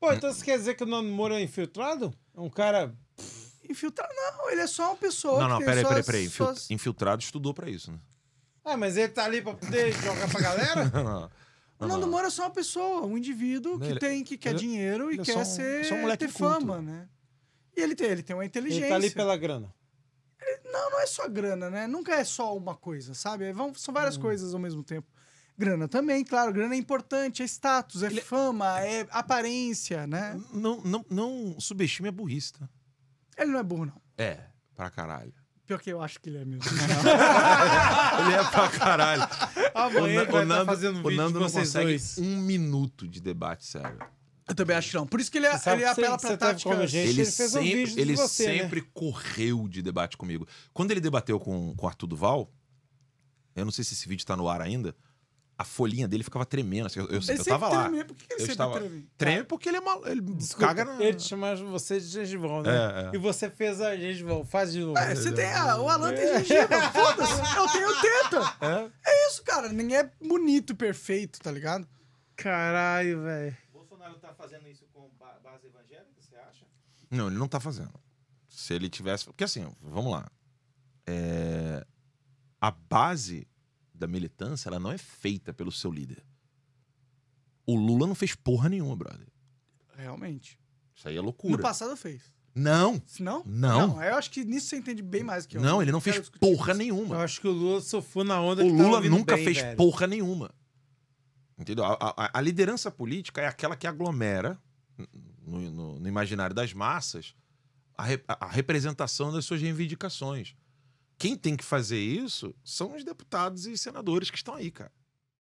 Pô, então você quer dizer que o Nando Moura é infiltrado? É um cara. Infiltrado? Não, ele é só uma pessoa. Não, não, peraí, peraí, peraí. Infil- Infiltrado estudou pra isso, né? Ah, mas ele tá ali pra poder jogar pra galera? Não, não. O Nando Moura é só uma pessoa, um indivíduo que Ele- tem, que quer ele- dinheiro e ele é quer um- ser, só um moleque ter culto. fama, né? E ele tem, ele tem uma inteligência. Ele tá ali pela grana. Não, não é só grana, né? Nunca é só uma coisa, sabe? É, são várias hum. coisas ao mesmo tempo. Grana também, claro. Grana é importante, é status, é Ele... É- fama, é aparência, né? Não, não, não subestime a burrista. Tá? Ele não é burro, não. É, pra caralho. Pior que eu acho que ele é mesmo. ele é pra caralho. Amanhã ah, o, o, tá Nando, fazendo um o Nando não consegue dois. um minuto de debate sério. Eu também acho não. Por isso que ele, é- você ele apela pra tática. Gente, ele, ele sempre, um ele você, né? sempre né? correu de debate comigo. Quando ele debateu com, com o Arthur Duval, eu não sei se esse vídeo tá no ar ainda, a folhinha dele ficava tremendo. Assim, eu, eu, eu tava lá. Treme, por que ele eu estava... treme? Treme porque ele é mal. Ele Desculpa, caga na... Ele chama você de gente né? É, é. E você fez a gengival. Faz de novo. É, você é. tem a... O Alan tem gente Foda-se. Eu tenho teta. É? é isso, cara. Ninguém é bonito, perfeito, tá ligado? Caralho, velho. Bolsonaro tá fazendo isso com base evangélica, você acha? Não, ele não tá fazendo. Se ele tivesse. Porque assim, vamos lá. É... A base da militância, ela não é feita pelo seu líder. O Lula não fez porra nenhuma, brother. Realmente. Isso aí é loucura. No passado fez. Não. Não? Não. Não, eu acho que nisso você entende bem mais que eu. Não, ele não fez porra isso. nenhuma. Eu acho que o Lula sofreu na onda o que O tá Lula nunca bem, fez velho. porra nenhuma. Entendeu? A, a, a, liderança política é aquela que aglomera, no, no, no imaginário das massas, a, re, a representação das suas reivindicações. Quem tem que fazer isso são os deputados e senadores que estão aí, cara.